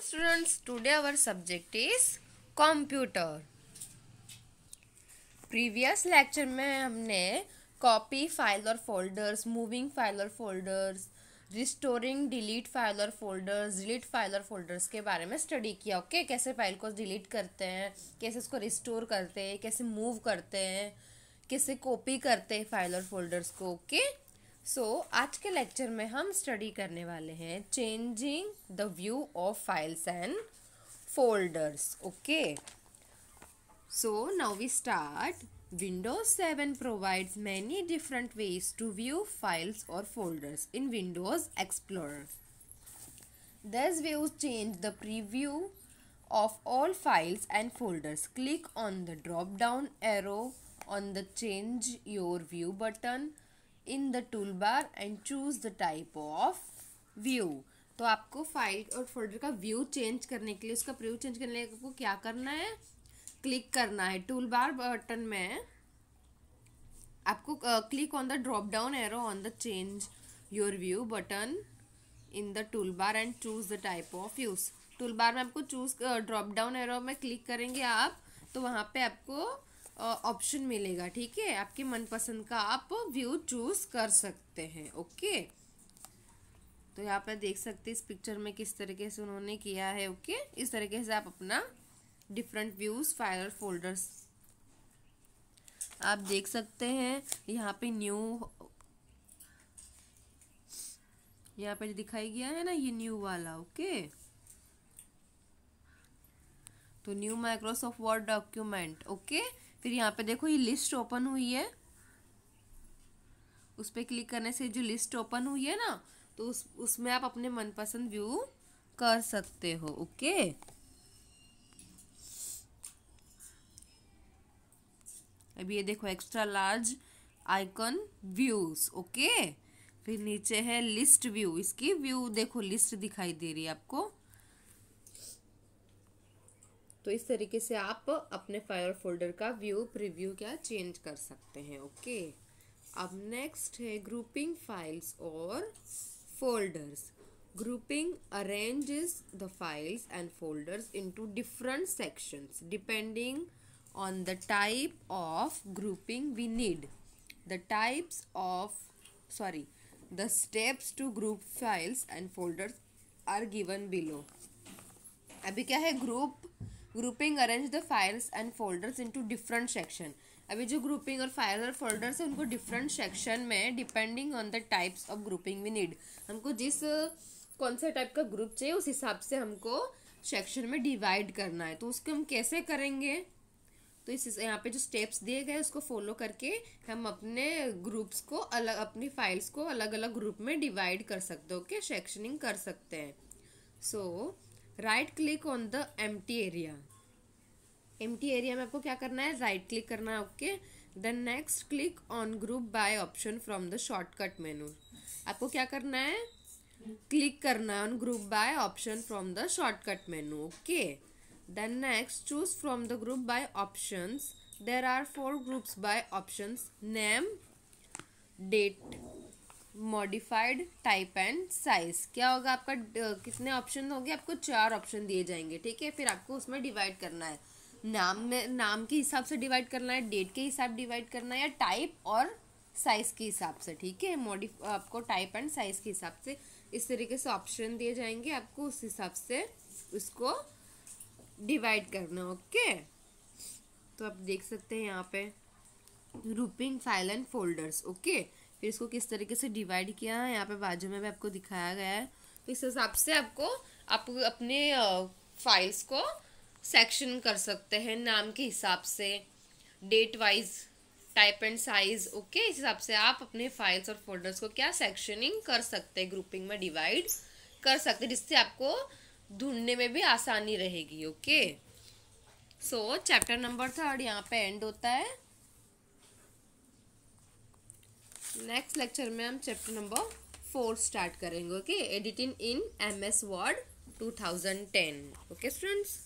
morning students today our subject is computer previous lecture mein humne copy file or folders moving file or folders restoring delete file or folders delete file or folders ke bare mein study kiya okay? kaise file ko delete karte hain kaise usko restore karte hain kaise move karte hain कैसे copy करते हैं file और folders को okay okay? सो आज के lecture में हम study करने वाले हैं changing the view of files and folders okay so now we start Windows seven provides many different ways to view files और फोल्डर्स इन विंडोज एक्सप्लोर दस views change the preview of all files and folders click on the drop down arrow on the change your view button in the bar and choose the type of view तो आपको file और folder का view change करने के लिए उसका प्रयोग change करने के लिए आपको क्या करना है क्लिक करना है टूल बार बटन में आपको click on the drop down arrow on the change your view button in the toolbar and choose the type of use toolbar में आपको चूज ड्रॉप डाउन एरो में click करेंगे आप तो वहाँ पे आपको ऑप्शन मिलेगा ठीक है आपके मनपसंद का आप व्यू चूज कर सकते हैं ओके तो यहाँ पर देख सकते इस पिक्चर में किस तरीके से उन्होंने किया है ओके इस तरीके से आप अपना डिफरेंट व्यूज फाइल फोल्डर्स आप देख सकते हैं यहाँ पे न्यू यहाँ पे दिखाई गया है ना ये न्यू वाला ओके तो new Microsoft Word document okay फिर यहाँ पे देखो ये लिस्ट ओपन हुई है उस पर क्लिक करने से जो लिस्ट ओपन हुई है ना तो उस उसमें आप अपने मनपसंद व्यू कर सकते हो ओके अभी ये देखो extra large icon views okay फिर नीचे है लिस्ट व्यू इसकी व्यू देखो लिस्ट दिखाई दे रही है आपको तो इस तरीके से आप अपने फायर फोल्डर का व्यू प्रीव्यू क्या चेंज कर सकते हैं ओके अब नेक्स्ट है ग्रुपिंग फाइल्स और folders grouping arranges the files and folders into different sections depending on the type of grouping we need the types of sorry the steps to group files and folders are given below अभी क्या है group grouping arrange the files and folders into different section अभी जो grouping और file और folders है उनको different section में depending on the types of grouping we need हमको जिस कौन सा टाइप का ग्रुप चाहिए उस हिसाब से हमको सेक्शन में डिवाइड करना है तो उसको हम कैसे करेंगे तो इस यहाँ पे जो स्टेप्स दिए गए उसको फॉलो करके हम अपने ग्रुप्स को अलग अपनी फाइल्स को अलग अलग ग्रुप में डिवाइड कर सकते हो ओके सेक्शनिंग कर सकते हैं so so, right click on the empty area empty area में आपको क्या करना है राइट क्लिक करना है okay then next click on group by option from the shortcut menu आपको क्या करना है क्लिक करना है on group by option from the shortcut menu okay then next choose from the group by options there are four groups by options name date modified type and size क्या होगा आपका कितने ऑप्शन होंगे आपको चार option दिए जाएंगे ठीक है फिर आपको उसमें डिवाइड करना है नाम में नाम के हिसाब से डिवाइड करना है डेट के हिसाब डिवाइड करना है या टाइप और साइज़ के हिसाब से ठीक है मॉडिफ आपको टाइप एंड साइज़ के हिसाब से इस तरीके से ऑप्शन दिए जाएंगे आपको उस हिसाब से उसको डिवाइड करना ओके तो आप देख सकते हैं यहाँ पे grouping file and folders okay फिर इसको किस तरीके से डिवाइड किया है यहाँ पे बाजू में भी आपको दिखाया गया है तो इस हिसाब से आपको आप अपने फाइल्स को सेक्शन कर सकते हैं नाम के हिसाब से date wise type and size okay इस हिसाब से आप अपने फाइल्स और फोल्डर्स को क्या सेक्शनिंग कर सकते हैं ग्रुपिंग में डिवाइड कर सकते हैं जिससे आपको ढूंढने में भी आसानी रहेगी okay so chapter number third यहाँ पे एंड होता है नेक्स्ट लेक्चर में हम चैप्टर नंबर फोर स्टार्ट करेंगे okay editing in M S Word 2010 okay students